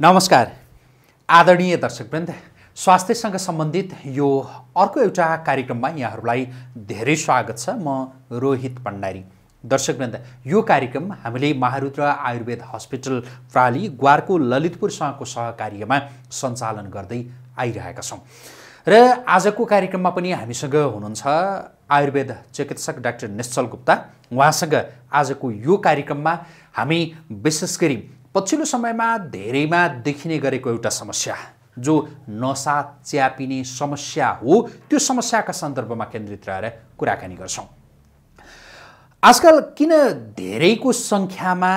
नमस्कार आदरणीय दर्शकवृन्द स्वास्थ्यसँग सम्बन्धित यो अर्को एउटा कार्यक्रममा यहाँहरूलाई धेरै स्वागत छ म रोहित भण्डारी दर्शकवृन्द यो कार्यक्रम हामीले महारुद्र आयुर्वेद हस्पिटल प्राली ग्वारको ललितपुरसँगको सहकार्यमा सञ्चालन गर्दै आइरहेका छौँ र आजको कार्यक्रममा पनि हामीसँग हुनुहुन्छ आयुर्वेद चिकित्सक डाक्टर निश्चल गुप्ता उहाँसँग आजको यो कार्यक्रममा हामी विशेष गरी पछिल्लो समयमा धेरैमा देखिने गरेको एउटा समस्या जो नसा च्यापिने समस्या हो त्यो समस्याका सन्दर्भमा केन्द्रित रहेर कुराकानी गर्छौँ आजकल किन धेरैको सङ्ख्यामा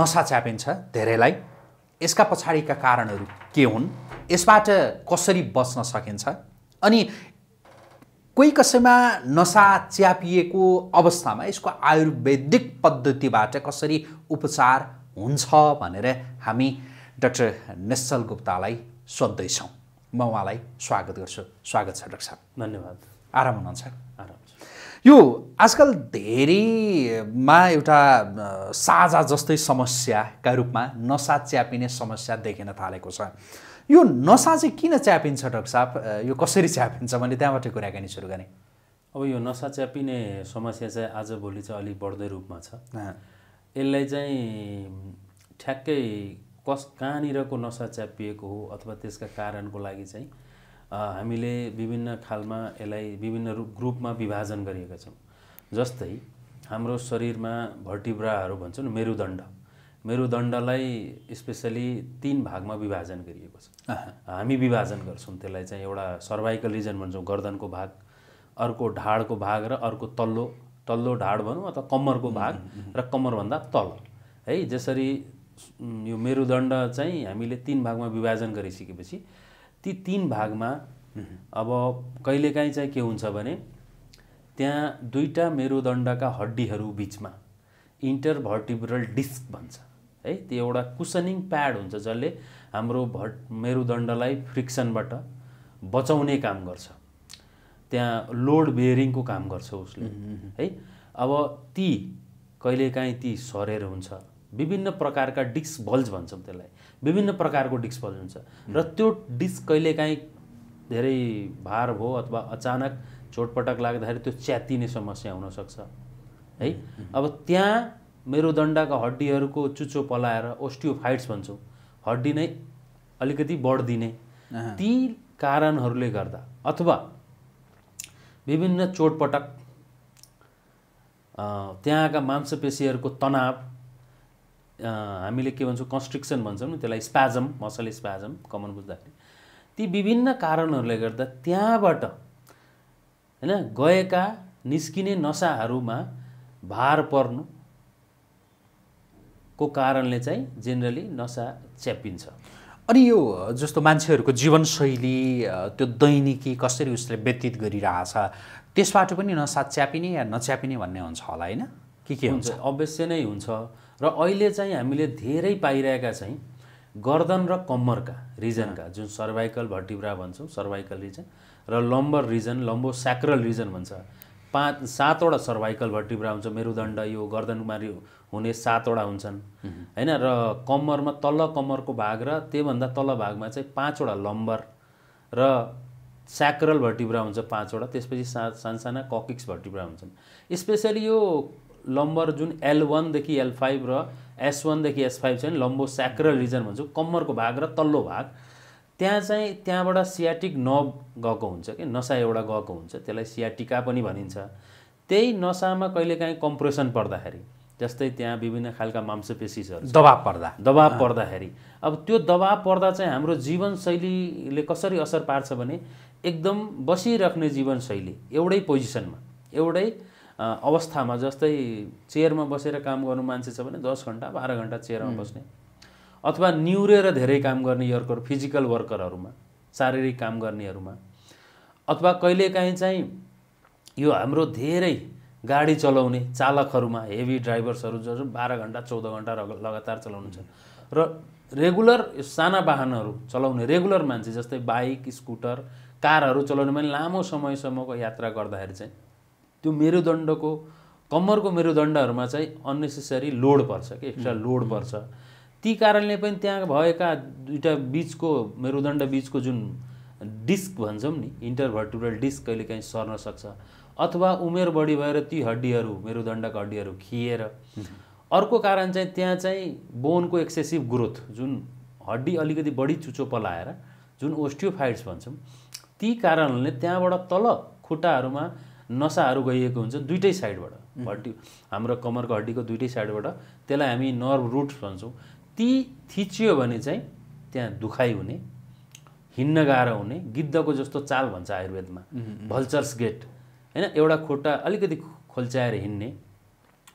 नसा च्यापिन्छ धेरैलाई यसका पछाडिका कारणहरू के हुन् यसबाट कसरी बच्न सकिन्छ अनि कोही कसैमा नसा च्यापिएको अवस्थामा यसको आयुर्वेदिक पद्धतिबाट कसरी उपचार हुन्छ भनेर हामी डाक्टर निश्चल गुप्तालाई सोद्धैछौँ म उहाँलाई स्वागत गर्छु स्वागत छ डाक्टर साहब धन्यवाद आराम हुनुहुन्छ आराम यो आजकल धेरैमा एउटा साझा जस्तै समस्याका रूपमा नसा च्यापिने समस्या देखिन थालेको छ यो नसा चाहिँ किन च्यापिन्छ डाक्टर साहब यो कसरी च्यापिन्छ मैले त्यहाँबाट कुराकानी सुरु गरेँ अब यो नसा च्यापिने समस्या चाहिँ आजभोलि चाहिँ अलिक बढ्दै रूपमा छ यसलाई चाहिँ ठ्याक्कै कस कहाँनिरको नसा च्यापिएको हो अथवा त्यसका कारणको लागि चाहिँ हामीले विभिन्न खालमा यसलाई विभिन्न रूप ग्रुपमा विभाजन गरिएका छौँ जस्तै हाम्रो शरीरमा भर्टिब्राहरू भन्छौँ मेरुदण्ड मेरुदण्डलाई स्पेसली तिन भागमा विभाजन गरिएको छ हामी विभाजन गर्छौँ त्यसलाई चाहिँ एउटा सर्भाइकल रिजन भन्छौँ गर्दनको भाग अर्को ढाडको भाग र अर्को तल्लो तल्लो ढाड भनौँ अथवा कम्मरको भाग र कम्मरभन्दा तल है जसरी यो मेरुदण्ड चाहिँ हामीले तिन भागमा विभाजन गरिसकेपछि ती तिन भागमा अब कहिलेकाहीँ चाहिँ के हुन्छ भने त्यहाँ दुईवटा मेरुदण्डका हड्डीहरू बिचमा इन्टरभर्टिब्रल डिस्क भन्छ है त्यो एउटा कुसनिङ प्याड हुन्छ जसले हाम्रो भट मेरुदण्डलाई फ्रिक्सनबाट बचाउने काम गर्छ त्यहाँ लोड बेयरिङको काम गर्छ उसले है अब ती कहिलेकाहीँ ती सरेर हुन्छ विभिन्न प्रकारका डिस्क बल्ज भन्छौँ त्यसलाई विभिन्न प्रकारको डिस्क बल्ज हुन्छ र त्यो डिस्क कहिलेकाहीँ धेरै भार भयो अथवा अचानक चोटपटक लाग्दाखेरि त्यो च्यातिने समस्या हुनसक्छ है अब त्यहाँ मेरुदण्डका हड्डीहरूको चुच्चो पलाएर ओस्टियोफाइट्स भन्छौँ हड्डी नै अलिकति बढिदिने ती कारणहरूले गर्दा अथवा विभिन्न चोटपटक त्यहाँका मांसपेसीहरूको तनाव हामीले के भन्छौँ कन्स्ट्रिक्सन भन्छौँ नि त्यसलाई स्पाजम मसल स्पाजम कमन बुझ्दाखेरि ती विभिन्न कारणहरूले गर्दा त्यहाँबाट होइन गएका निस्किने नसाहरूमा भार पर्नु को कारणले चाहिँ जेनरली नसा च्यापिन्छ अनि यो जस्तो मान्छेहरूको जीवनशैली त्यो दैनिकी कसरी उसले व्यतीत गरिरहेछ त्यसबाट पनि च्यापिने या नच्यापिने भन्ने हुन्छ होला होइन के के हुन्छ अवश्य नै हुन्छ र अहिले चाहिँ हामीले धेरै पाइरहेका चाहिँ गर्दन र कम्मरका रिजनका जुन सर्भाइकल भट्टिब्रा भन्छौँ सर्भाइकल रिजन र लम्बर रिजन लम्बो स्याक्रल रिजन भन्छ पाँच सातवटा सर्भाइकल भट्टिब्रा हुन्छ मेरुदण्ड यो गर्दनमा हुने सातवटा हुन्छन् होइन र कम्मरमा तल कम्मरको भाग र त्योभन्दा तल भागमा चाहिँ पाँचवटा लम्बर र स्याक्रल भर्टिब्रा हुन्छ पाँचवटा त्यसपछि सा सानसाना ककिक्स भर्टिब्रा हुन्छन् स्पेसली यो लम्बर जुन एल वानदेखि एल फाइभ र एस वानदेखि एस फाइभ चाहिँ लम्बो स्याक्रल रिजन भन्छु कम्मरको भाग र तल्लो भाग त्यहाँ चाहिँ त्यहाँबाट सियाटिक नभ गएको हुन्छ कि नसा एउटा गएको हुन्छ त्यसलाई सियाटिका पनि भनिन्छ त्यही नसामा कहिलेकाहीँ कम्प्रेसन पर्दाखेरि जस्तै त्यहाँ विभिन्न खालका मांसपेसिसहरू दबाब पर्दा दबाब पर्दाखेरि अब त्यो दबाब पर्दा चाहिँ हाम्रो जीवनशैलीले कसरी असर पार्छ भने एकदम बसिराख्ने जीवनशैली एउटै पोजिसनमा एउटै अवस्थामा जस्तै चेयरमा बसेर काम गर्नु मान्छे छ भने दस घन्टा बाह्र घन्टा चेयरमा बस्ने अथवा निहुरेर धेरै काम गर्ने यर्कर फिजिकल वर्करहरूमा शारीरिक काम गर्नेहरूमा अथवा कहिलेकाहीँ चाहिँ यो हाम्रो धेरै गाडी चलाउने चालकहरूमा हेभी ड्राइभर्सहरू जो जो बाह्र घन्टा चौध घन्टा लगातार चलाउनुहुन्छ र रेगुलर साना वाहनहरू चलाउने रेगुलर मान्छे जस्तै बाइक स्कुटर कारहरू चलाउने पनि लामो समयसम्मको यात्रा गर्दाखेरि चाहिँ त्यो मेरुदण्डको कम्मरको मेरुदण्डहरूमा चाहिँ अन्नेसेसरी लोड पर्छ कि एक्स्ट्रा लोड पर्छ ती कारणले पनि त्यहाँ भएका दुइटा बिचको मेरुदण्ड बिचको जुन डिस्क भन्छौँ नि इन्टरभर्टुरल डिस्क कहिलेकाहीँ सर्न सक्छ अथवा उमेर बढी भएर ती हड्डीहरू मेरुदण्डक हड्डीहरू खिएर अर्को कारण चाहिँ त्यहाँ चाहिँ बोनको एक्सेसिभ ग्रोथ जुन हड्डी अलिकति बढी चुचो पलाएर जुन ओस्टियोफाइड्स भन्छौँ ती कारणले त्यहाँबाट तल खुट्टाहरूमा नसाहरू गइएको हुन्छ दुइटै साइडबाट हड्डी हाम्रो कमरको हड्डीको दुइटै साइडबाट त्यसलाई हामी नर्भ रुट्स भन्छौँ ती थिचियो भने चाहिँ त्यहाँ दुखाइ हुने हिँड्न गाह्रो हुने गिद्धको जस्तो चाल भन्छ आयुर्वेदमा भल्चर्स गेट होइन एउटा खुट्टा अलिकति खोल्च्याएर हिँड्ने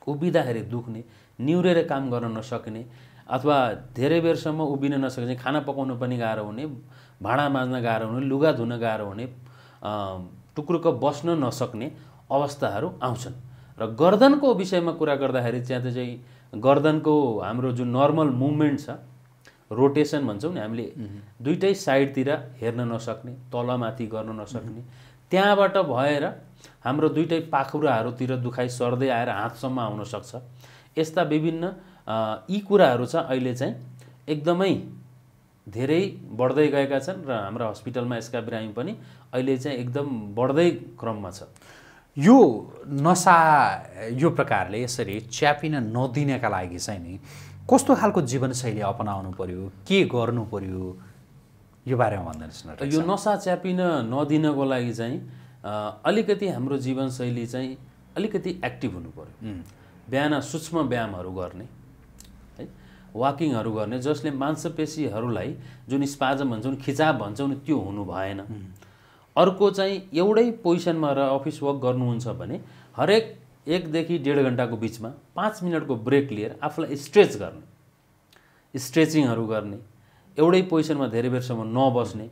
उभिँदाखेरि दुख्ने निहुरेर काम गर्न नसक्ने अथवा धेरै बेरसम्म उभिन नसक्ने खाना पकाउनु पनि गाह्रो हुने भाँडा माझ्न गाह्रो हुने लुगा धुन गाह्रो हुने टुक्रुको बस्न नसक्ने अवस्थाहरू आउँछन् र गर्दनको विषयमा कुरा गर्दाखेरि चाहिँ चाहिँ गर्दनको हाम्रो जुन नर्मल मुभमेन्ट छ रोटेसन भन्छौँ नि हामीले दुइटै साइडतिर हेर्न नसक्ने तलमाथि गर्न नसक्ने त्यहाँबाट भएर हाम्रो दुइटै पाखुराहरूतिर दुखाइ सर्दै आएर हातसम्म आउन सक्छ यस्ता विभिन्न यी कुराहरू छ अहिले चाहिँ एकदमै धेरै बढ्दै गएका छन् र हाम्रो हस्पिटलमा यसका बिरामी पनि अहिले चाहिँ एकदम बढ्दै क्रममा छ यो नसा यो प्रकारले यसरी च्यापिन नदिनका लागि चाहिँ नि कस्तो खालको जीवनशैली अपनाउनु पर्यो के गर्नु पर्यो यो बारेमा भनिदिनुहोस् न यो नसा च्यापिन नदिनको लागि चाहिँ अलिकति हाम्रो जीवनशैली चाहिँ अलिकति एक्टिभ हुनु पऱ्यो बिहान सूक्ष्म व्यायामहरू गर्ने है वाकिङहरू गर्ने जसले मांसपेशीहरूलाई जुन स्पाजम भन्छौँ खिचाब भन्छौँ त्यो हुनु भएन अर्को चाहिँ एउटै पोजिसनमा र अफिस वर्क गर्नुहुन्छ भने हरेक एकदेखि डेढ घन्टाको बिचमा पाँच मिनटको ब्रेक लिएर आफूलाई स्ट्रेच गर्ने स्ट्रेचिङहरू गर्ने एउटै पोजिसनमा धेरै बेरसम्म नबस्ने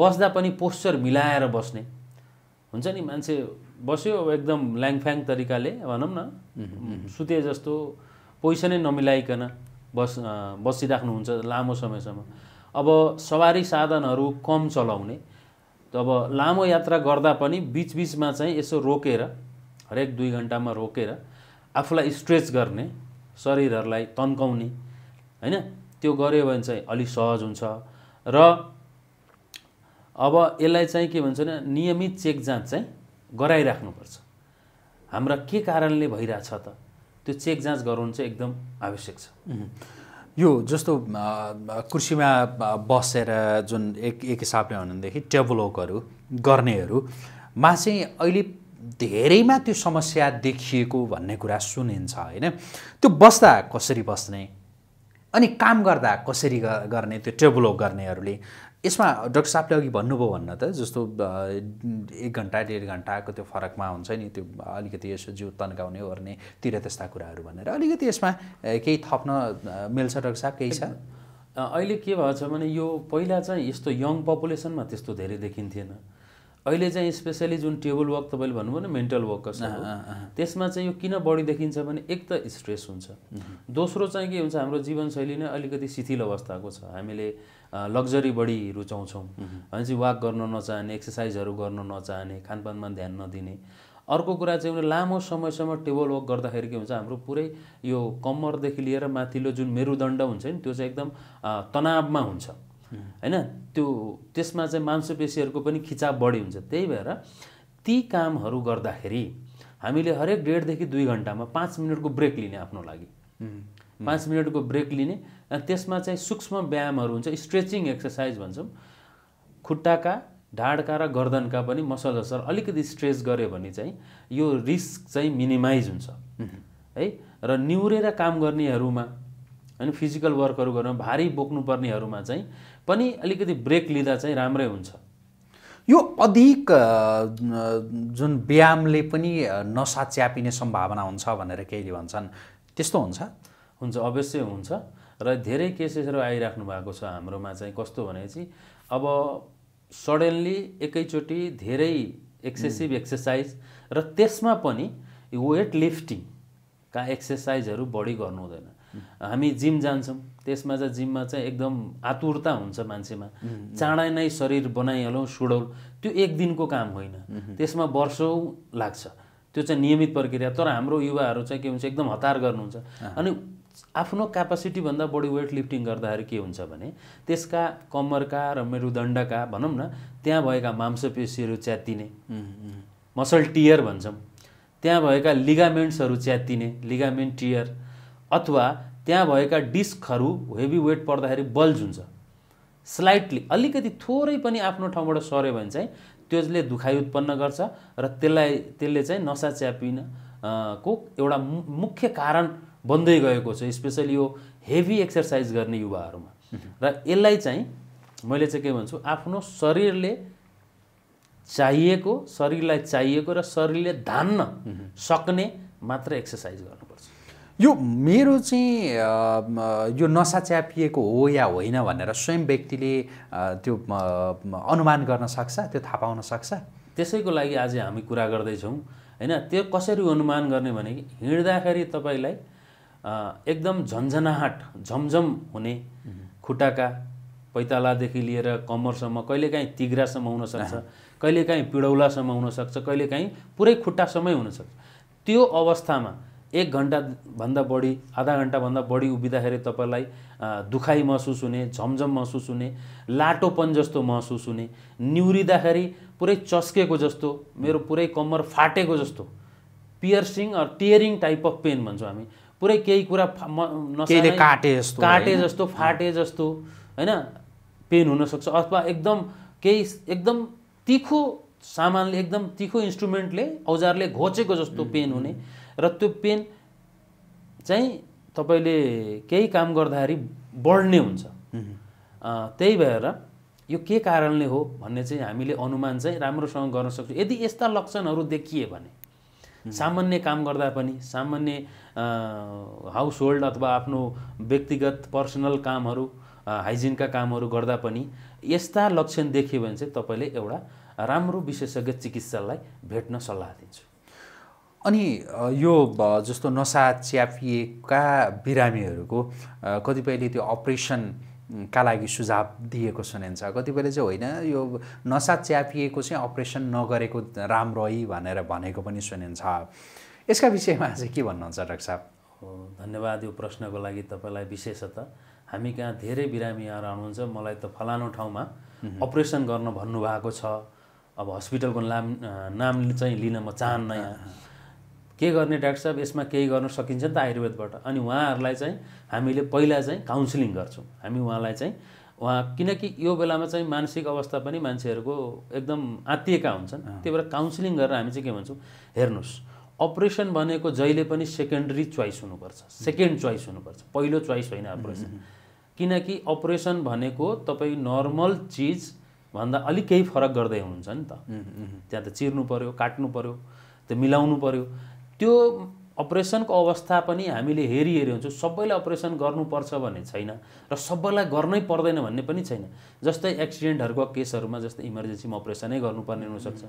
बस्दा पनि पोस्चर मिलाएर बस्ने हुन्छ नि मान्छे बस्यो एकदम ल्याङफ्याङ तरिकाले भनौँ न सुते जस्तो पोइसनै नमिलाइकन बस बसिराख्नुहुन्छ लामो समयसम्म अब सवारी साधनहरू कम चलाउने अब लामो यात्रा गर्दा पनि बिचबिचमा चाहिँ यसो रोकेर हरेक दुई घन्टामा रोकेर आफूलाई स्ट्रेच गर्ने शरीरहरूलाई तन्काउने होइन त्यो गऱ्यो भने चाहिँ अलिक सहज हुन्छ र अब यसलाई चाहिँ के भन्छ भने नियमित चेक जाँच चाहिँ गराइराख्नुपर्छ हाम्रा के कारणले भइरहेछ त त्यो चेक जाँच गराउनु चाहिँ एकदम आवश्यक छ यो जस्तो कृषिमा बसेर जुन एक एक हिसाबले टेबल टेबलोकहरू गर्नेहरूमा चाहिँ अहिले धेरैमा त्यो समस्या देखिएको भन्ने कुरा सुनिन्छ होइन त्यो बस्दा कसरी बस्ने अनि काम गर्दा कसरी गर्ने त्यो टेबल वर्क गर्नेहरूले यसमा डक्टर साहबले अघि भन्नुभयो भन्न त जस्तो एक घन्टा डेढ घन्टाको त्यो फरकमा हुन्छ नि त्यो अलिकति यसो जिउ तन्काउने ओर्नेतिर त्यस्ता कुराहरू भनेर अलिकति यसमा केही थप्न मिल्छ डक्टर साहब केही छ अहिले के भएको छ भने यो पहिला चाहिँ यस्तो यङ पपुलेसनमा त्यस्तो धेरै देखिन्थेन अहिले चाहिँ स्पेसली जुन टेबल वर्क तपाईँले भन्नुभयो नि मेन्टल वर्कर्स त्यसमा चाहिँ यो किन बढी देखिन्छ भने एक त स्ट्रेस हुन्छ दोस्रो चाहिँ के हुन्छ हाम्रो जीवनशैली नै अलिकति शिथिल अवस्थाको छ हामीले लग्जरी बढी रुचाउँछौँ भनेपछि वाक गर्न नचाहने एक्सर्साइजहरू गर्न नचाहने खानपानमा ध्यान नदिने अर्को कुरा चाहिँ लामो समयसम्म टेबल वर्क गर्दाखेरि के हुन्छ हाम्रो पुरै यो कम्मरदेखि लिएर माथिल्लो जुन मेरुदण्ड हुन्छ नि त्यो चाहिँ एकदम तनावमा हुन्छ होइन त्यो त्यसमा चाहिँ मांसपेसीहरूको पनि खिचाव बढी हुन्छ त्यही भएर ती कामहरू गर्दाखेरि हामीले हरेक डेढदेखि दुई घन्टामा पाँच मिनटको ब्रेक लिने आफ्नो लागि पाँच मिनटको ब्रेक लिने त्यसमा चाहिँ सूक्ष्म व्यायामहरू हुन्छ स्ट्रेचिङ एक्सर्साइज भन्छौँ खुट्टाका ढाडका र गर्दनका पनि मसल मसलसर अलिकति स्ट्रेच गऱ्यो भने चाहिँ यो रिस्क चाहिँ मिनिमाइज हुन्छ है र निहुरेर काम गर्नेहरूमा होइन फिजिकल वर्कहरू गर्नु भारी बोक्नुपर्नेहरूमा चाहिँ पनि अलिकति ब्रेक लिँदा चाहिँ राम्रै हुन्छ यो अधिक जुन व्यायामले पनि नसा च्यापिने सम्भावना हुन्छ भनेर केहीले भन्छन् त्यस्तो हुन्छ हुन्छ अवश्य हुन्छ र धेरै केसेसहरू आइराख्नु भएको छ हाम्रोमा चाहिँ कस्तो भने चाहिँ अब सडनली एकैचोटि धेरै एक्सेसिभ एक्सर्साइज र त्यसमा पनि वेट लिफ्टिङका एक्सर्साइजहरू बढी गर्नु हुँदैन हामी जिम जान्छौँ त्यसमा चाहिँ जिममा चाहिँ एकदम आतुरता हुन्छ मान्छेमा चाँडै नै शरीर बनाइहालौँ सुडौल त्यो एक दिनको काम होइन त्यसमा वर्षौँ लाग्छ त्यो चाहिँ नियमित प्रक्रिया तर हाम्रो युवाहरू चाहिँ के हुन्छ एकदम हतार गर्नुहुन्छ अनि आफ्नो क्यापासिटीभन्दा बढी वेट लिफ्टिङ गर्दाखेरि के हुन्छ भने त्यसका कम्मरका र मेरुदण्डका भनौँ न त्यहाँ भएका मांसपेसीहरू च्यातिने मसल टियर भन्छौँ त्यहाँ भएका लिगामेन्ट्सहरू च्यातिने लिगामेन्ट टियर अथवा त्यहाँ भएका डिस्कहरू हेभी वेट पर्दाखेरि बल्ज हुन्छ स्लाइटली अलिकति थोरै पनि आफ्नो ठाउँबाट सर्यो भने चाहिँ त्यसले दुखाइ उत्पन्न गर्छ र त्यसलाई त्यसले चाहिँ नसा च्यापिन को एउटा मुख्य कारण बन्दै गएको छ स्पेसली यो हेभी एक्सर्साइज गर्ने युवाहरूमा र यसलाई चाहिँ मैले चाहिँ के भन्छु आफ्नो शरीरले चाहिएको शरीरलाई चाहिएको र शरीरले धान्न सक्ने मात्र एक्सर्साइज गर्नु यो मेरो चाहिँ यो नसा च्यापिएको हो या होइन भनेर स्वयं व्यक्तिले त्यो अनुमान गर्न सक्छ त्यो थाहा पाउन सक्छ त्यसैको लागि आज हामी कुरा गर्दैछौँ होइन त्यो कसरी अनुमान गर्ने भने हिँड्दाखेरि तपाईँलाई एकदम झन्झनाहट झमझम हुने खुट्टाका पैतालादेखि लिएर कम्मरसम्म कहिलेकाहीँ तिग्रासम्म हुनसक्छ कहिलेकाहीँ पिडौलासम्म हुनसक्छ कहिलेकाहीँ पुरै खुट्टासम्मै हुनसक्छ त्यो अवस्थामा एक भन्दा बढी आधा घन्टाभन्दा बढी उभिँदाखेरि तपाईँलाई दुखाइ महसुस हुने झमझम महसुस हुने लाटोपन जस्तो महसुस हुने निहुरिँदाखेरि पुरै चस्केको जस्तो मेरो पुरै कम्मर फाटेको जस्तो piercing or tearing type of pain भन्छौँ हामी पुरै केही कुरा काटे जस्तो काटे जस्तो फाटे जस्तो होइन पेन हुनसक्छ अथवा एकदम केही एकदम तिखो सामानले एकदम तिखो इन्स्ट्रुमेन्टले औजारले घोचेको जस्तो पेन हुने र त्यो पेन चाहिँ तपाईँले केही काम गर्दाखेरि बढ्ने हुन्छ त्यही भएर यो के कारणले हो भन्ने चाहिँ हामीले अनुमान चाहिँ राम्रोसँग गर्न सक्छौँ यदि यस्ता लक्षणहरू देखिए भने सामान्य काम गर्दा पनि सामान्य हाउस होल्ड अथवा आफ्नो व्यक्तिगत पर्सनल कामहरू हाइजिनका कामहरू गर्दा पनि यस्ता लक्षण देखियो भने चाहिँ तपाईँले एउटा राम्रो विशेषज्ञ चिकित्सालाई भेट्न सल्लाह दिन्छु अनि यो जस्तो नसा च्यापिएका बिरामीहरूको कतिपयले त्यो अपरेसन का लागि सुझाव दिएको सुनिन्छ कतिपयले चाहिँ होइन यो नसा च्यापिएको चाहिँ अपरेसन नगरेको राम्रो है भनेर भनेको पनि सुनिन्छ यसका विषयमा चाहिँ के भन्नुहुन्छ डाक्टर साहब धन्यवाद यो प्रश्नको लागि तपाईँलाई विशेषतः हामी कहाँ धेरै बिरामीहरू आउनुहुन्छ मलाई त फलानु ठाउँमा अपरेसन गर्न भन्नुभएको छ अब हस्पिटलको नाम नाम चाहिँ लिन म चाहन्न यहाँ के गर्ने डाक्टर साहब यसमा केही गर्न सकिन्छ नि त आयुर्वेदबाट अनि उहाँहरूलाई चाहिँ हामीले पहिला चाहिँ काउन्सिलिङ गर्छौँ हामी उहाँलाई चाहिँ उहाँ किनकि यो बेलामा चाहिँ मानसिक अवस्था पनि मान्छेहरूको एकदम आत्तिएका हुन्छन् त्यही भएर काउन्सिलिङ गरेर हामी चाहिँ के भन्छौँ हेर्नुहोस् अपरेसन भनेको जहिले पनि सेकेन्डरी चोइस हुनुपर्छ सेकेन्ड चोइस हुनुपर्छ पहिलो चोइस होइन अपरेसन किनकि अपरेसन भनेको तपाईँ नर्मल भन्दा अलिक केही फरक गर्दै हुन्छ नि त त्यहाँ त चिर्नु पऱ्यो काट्नु पऱ्यो त्यो मिलाउनु पऱ्यो त्यो अपरेसनको अवस्था पनि हामीले हेरी हेरी हुन्छौँ सबैलाई अपरेसन गर्नुपर्छ भन्ने छैन र सबैलाई गर्नै पर्दैन भन्ने पनि छैन जस्तै एक्सिडेन्टहरूको केसहरूमा जस्तै इमर्जेन्सीमा अपरेसनै गर्नुपर्ने हुनसक्छ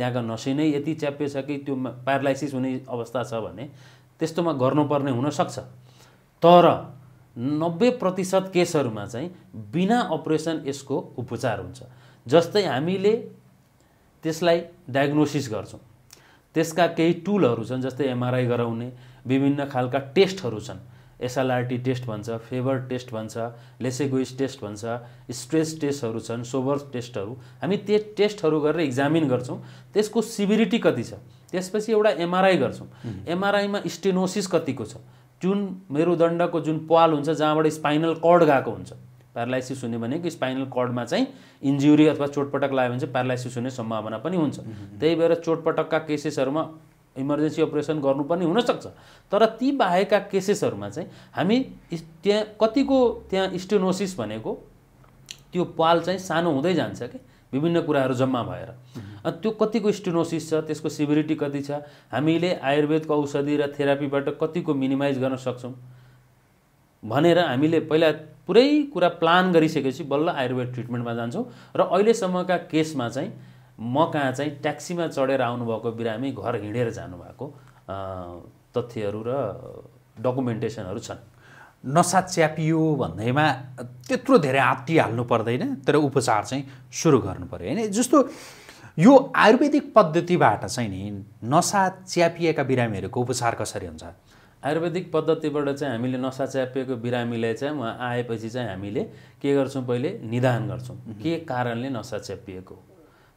त्यहाँका नसै नै यति च्याप्पे छ कि त्यो प्यारालाइसिस हुने अवस्था छ भने त्यस्तोमा गर्नुपर्ने हुनसक्छ तर नब्बे प्रतिशत केसहरूमा चाहिँ बिना अपरेसन यसको उपचार हुन्छ जस्तै हामीले त्यसलाई डायग्नोसिस गर्छौँ त्यसका केही टुलहरू छन् जस्तै एमआरआई गराउने विभिन्न खालका टेस्टहरू छन् एसएलआरटी टेस्ट भन्छ फेभर टेस्ट भन्छ लेसेगोइस टेस्ट भन्छ स्ट्रेस टेस्टहरू छन् सोभर टेस्टहरू हामी त्यो टेस्टहरू गरेर इक्जामिन गर्छौँ त्यसको सिभिरिटी कति छ त्यसपछि एउटा एमआरआई गर्छौँ एमआरआईमा स्टेनोसिस कतिको छ जुन मेरुदण्डको जुन पाल हुन्छ जहाँबाट स्पाइनल कर्ड गएको हुन्छ प्यारालाइसिस हुने भनेको स्पाइनल कर्डमा चाहिँ इन्जुरी अथवा चोटपटक लाग्यो भने चाहिँ प्यारालाइसिस हुने सम्भावना पनि हुन्छ त्यही भएर चोटपटकका केसेसहरूमा इमर्जेन्सी अपरेसन गर्नु पनि हुनसक्छ तर ती बाहेकका केसेसहरूमा चाहिँ हामी त्यहाँ कतिको त्यहाँ स्टेनोसिस भनेको त्यो पाल चाहिँ सानो हुँदै जान्छ कि विभिन्न कुराहरू जम्मा भएर अनि त्यो कतिको स्टेनोसिस छ त्यसको सिभिरिटी कति छ हामीले आयुर्वेदको औषधि र थेरापीबाट कतिको मिनिमाइज गर्न सक्छौँ भनेर हामीले पहिला पुरै कुरा प्लान गरिसकेपछि बल्ल आयुर्वेद ट्रिटमेन्टमा जान्छौँ र अहिलेसम्मका केसमा चाहिँ म कहाँ चाहिँ ट्याक्सीमा चढेर आउनुभएको बिरामी घर हिँडेर जानुभएको तथ्यहरू र डकुमेन्टेसनहरू छन् नसा च्यापियो भन्दैमा त्यत्रो धेरै हाल्नु पर्दैन तर उपचार चाहिँ सुरु गर्नु पऱ्यो होइन जस्तो यो आयुर्वेदिक पद्धतिबाट चाहिँ नि नसा च्यापिएका बिरामीहरूको उपचार कसरी हुन्छ आयुर्वेदिक पद्धतिबाट चाहिँ हामीले नसा च्यापिएको बिरामीलाई चाहिँ उहाँ आएपछि चाहिँ हामीले के गर्छौँ पहिले निदान गर्छौँ के कारणले नसा च्यापिएको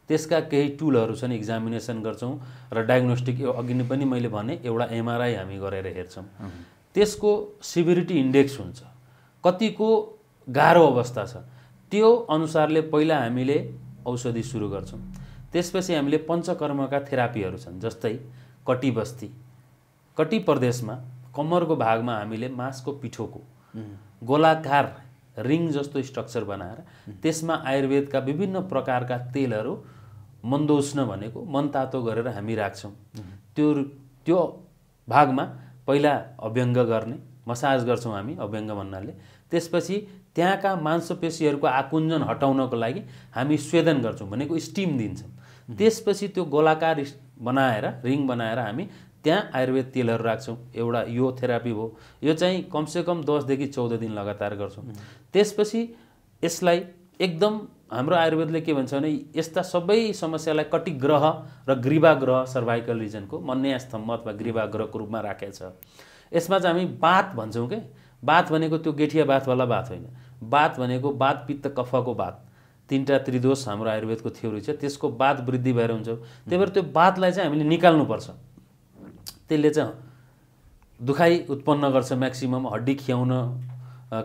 त्यसका केही टुलहरू छन् इक्जामिनेसन गर्छौँ र डायग्नोस्टिक अघि नै पनि मैले भने एउटा एमआरआई हामी गरेर हेर्छौँ त्यसको सिभिरिटी इन्डेक्स हुन्छ कतिको गाह्रो अवस्था छ त्यो अनुसारले पहिला हामीले औषधि सुरु गर्छौँ त्यसपछि हामीले पञ्चकर्मका थेरापीहरू छन् जस्तै कटिबस्ती कटी प्रदेशमा कम्मरको भागमा हामीले मासको पिठोको गोलाकार रिङ जस्तो स्ट्रक्चर बनाएर त्यसमा आयुर्वेदका विभिन्न प्रकारका तेलहरू मन्दोष्ण भनेको मनतातो गरेर हामी राख्छौँ त्यो त्यो भागमा पहिला अभ्यङ्ग गर्ने मसाज गर्छौँ हामी अभ्यङ्ग भन्नाले त्यसपछि त्यहाँका मांसपेशीहरूको आकुञ्जन हटाउनको लागि हामी स्वेदन गर्छौँ भनेको स्टिम दिन्छौँ त्यसपछि त्यो गोलाकार बनाएर रिङ बनाएर हामी त्यहाँ आयुर्वेद तेलहरू राख्छौँ एउटा यो थेरापी हो यो चाहिँ कमसेकम दसदेखि चौध दिन लगातार गर्छौँ त्यसपछि यसलाई एकदम हाम्रो आयुर्वेदले के भन्छ भने यस्ता सबै समस्यालाई कटिग्रह र ग्रीवाग्रह सर्भाइकल रिजनको मन्यास्तम्भ अथवा ग्रीवाग्रहको रूपमा राखेको छ यसमा चाहिँ हामी बात भन्छौँ कि बात भनेको त्यो गेठिया बातवाला बात होइन बात भनेको बात पित्त कफको बात तिनवटा त्रिदोष हाम्रो आयुर्वेदको थ्योरी छ त्यसको बात वृद्धि भएर हुन्छ त्यही भएर त्यो बातलाई चाहिँ हामीले निकाल्नुपर्छ त्यसले चाहिँ दुखाइ उत्पन्न गर्छ म्याक्सिमम् हड्डी खियाउन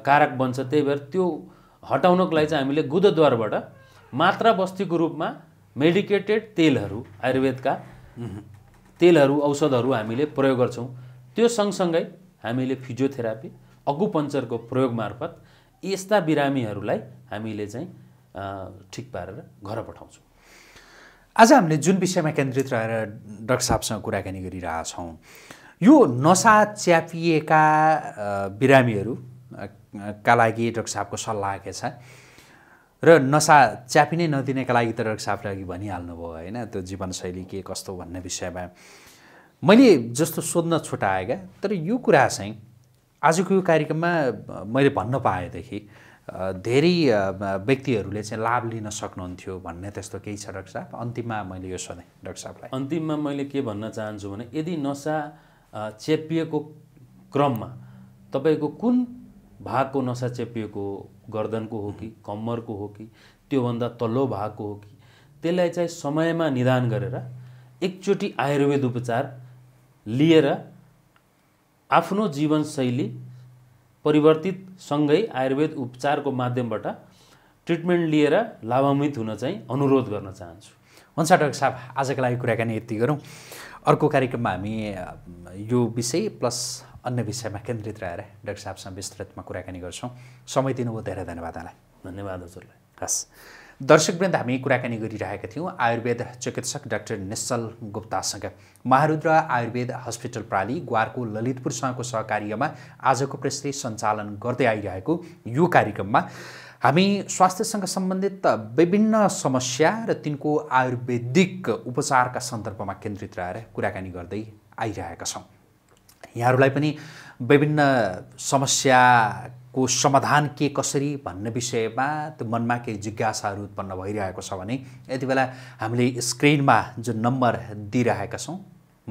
कारक बन्छ त्यही भएर त्यो हटाउनको लागि चाहिँ हामीले गुदद्वारबाट मात्रा बस्तीको रूपमा मेडिकेटेड तेलहरू आयुर्वेदका तेलहरू औषधहरू हामीले प्रयोग गर्छौँ त्यो सँगसँगै हामीले फिजियोथेरापी अगुपञ्चरको प्रयोग मार्फत यस्ता बिरामीहरूलाई हामीले चाहिँ ठिक पारेर घर पठाउँछौँ आज हामीले जुन विषयमा केन्द्रित रहेर डाक्टर साहबसँग कुराकानी गरिरहेछौँ यो नसा च्यापिएका बिरामीहरूका लागि डाक्टर साहबको सल्लाह के छ र नसा च्यापिनै नदिनेका लागि त डाक्टर साहबले अघि भनिहाल्नुभयो होइन त्यो जीवनशैली के कस्तो भन्ने विषयमा मैले जस्तो सोध्न छुट्याएका तर यो कुरा चाहिँ आजको यो कार्यक्रममा मैले भन्न पाएँदेखि धेरै व्यक्तिहरूले चाहिँ लाभ लिन सक्नुहुन्थ्यो भन्ने त्यस्तो केही छ डाक्टर साहब अन्तिममा मैले यो सोधेँ डाक्टर साहबलाई अन्तिममा मैले के भन्न चाहन्छु भने यदि नसा चेपिएको क्रममा तपाईँको कुन भागको नसा चेपिएको गर्दनको हो कि कम्मरको हो कि त्योभन्दा तल्लो भागको हो कि त्यसलाई चाहिँ समयमा निदान गरेर एकचोटि आयुर्वेद उपचार लिएर आफ्नो जीवनशैली परिवर्तित सँगै आयुर्वेद उपचारको माध्यमबाट ट्रिटमेन्ट लिएर लाभान्वित हुन चाहिँ अनुरोध गर्न चाहन्छु हुन्छ डाक्टर साहब आजको लागि कुराकानी यति गरौँ अर्को कार्यक्रममा हामी यो विषय प्लस अन्य विषयमा केन्द्रित रहेर डाक्टर साहबसँग विस्तृतमा कुराकानी गर्छौँ समय दिनुभयो धेरै धन्यवाद धन्यवाद हजुरलाई हस् दर्शकवृन्द हामी कुराकानी गरिरहेका थियौँ आयुर्वेद चिकित्सक डाक्टर निश्चल गुप्तासँग महारुद्र आयुर्वेद हस्पिटल प्राली ग्वारको ललितपुरसँगको सहकार्यमा आजको प्रेसले सञ्चालन गर्दै आइरहेको यो कार्यक्रममा हामी स्वास्थ्यसँग सम्बन्धित विभिन्न समस्या र तिनको आयुर्वेदिक उपचारका सन्दर्भमा केन्द्रित रहेर कुराकानी गर्दै आइरहेका छौँ यहाँहरूलाई पनि विभिन्न समस्या को समाधान के कसरी भन्ने विषयमा त्यो मनमा केही जिज्ञासाहरू उत्पन्न भइरहेको छ भने यति बेला हामीले स्क्रिनमा जुन नम्बर दिइरहेका छौँ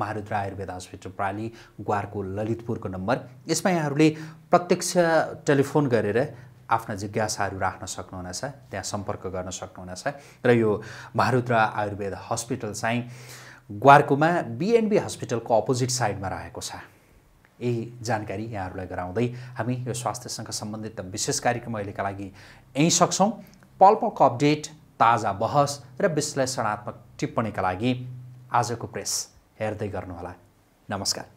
महारुद्र आयुर्वेद हस्पिटल प्राली ग्वारको ललितपुरको नम्बर यसमा यहाँहरूले प्रत्यक्ष टेलिफोन गरेर आफ्ना जिज्ञासाहरू राख्न सक्नुहुनेछ त्यहाँ सम्पर्क गर्न सक्नुहुनेछ र यो महारुद्र आयुर्वेद हस्पिटल चाहिँ ग्वारकोमा बिएनबी हस्पिटलको अपोजिट साइडमा रहेको छ यही जानकारी यहाँहरूलाई गराउँदै हामी यो स्वास्थ्यसँग सम्बन्धित विशेष कार्यक्रम अहिलेका लागि यहीँ सक्छौँ पल पलको अपडेट ताजा बहस र विश्लेषणात्मक टिप्पणीका लागि आजको प्रेस हेर्दै गर्नुहोला नमस्कार